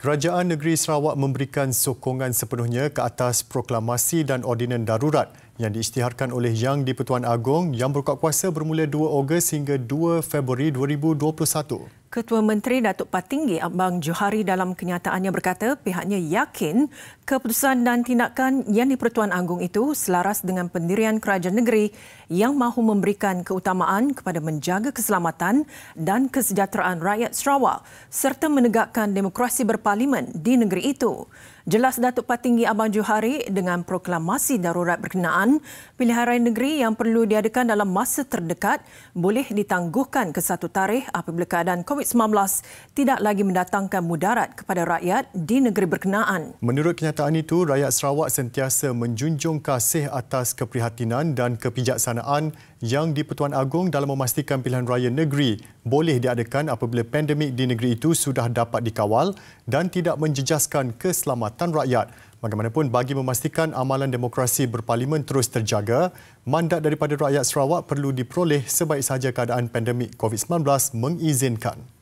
Kerajaan Negeri Sarawak memberikan sokongan sepenuhnya ke atas proklamasi dan ordinan darurat yang diisytiharkan oleh Yang di-Pertuan Agong yang berkuat kuasa bermula 2 Ogos hingga 2 Februari 2021. Ketua Menteri Datuk Patinggi Abang Johari dalam kenyataannya berkata pihaknya yakin keputusan dan tindakan yang di-Pertuan Agong itu selaras dengan pendirian kerajaan negeri yang mahu memberikan keutamaan kepada menjaga keselamatan dan kesejahteraan rakyat Sarawak serta menegakkan demokrasi berparlimen di negeri itu. Jelas Datuk Patinggi Abang Johari dengan proklamasi darurat berkenaan, pilihan raya negeri yang perlu diadakan dalam masa terdekat boleh ditangguhkan ke satu tarikh apabila keadaan COVID-19 tidak lagi mendatangkan mudarat kepada rakyat di negeri berkenaan. Menurut kenyataan itu, rakyat Sarawak sentiasa menjunjung kasih atas keprihatinan dan kebijaksanaan yang di-Pertuan Agong dalam memastikan pilihan raya negeri boleh diadakan apabila pandemik di negeri itu sudah dapat dikawal dan tidak menjejaskan keselamatan Perkhidmatan Rakyat. Bagaimanapun bagi memastikan amalan demokrasi berparlimen terus terjaga, mandat daripada rakyat Sarawak perlu diperoleh sebaik sahaja keadaan pandemik COVID-19 mengizinkan.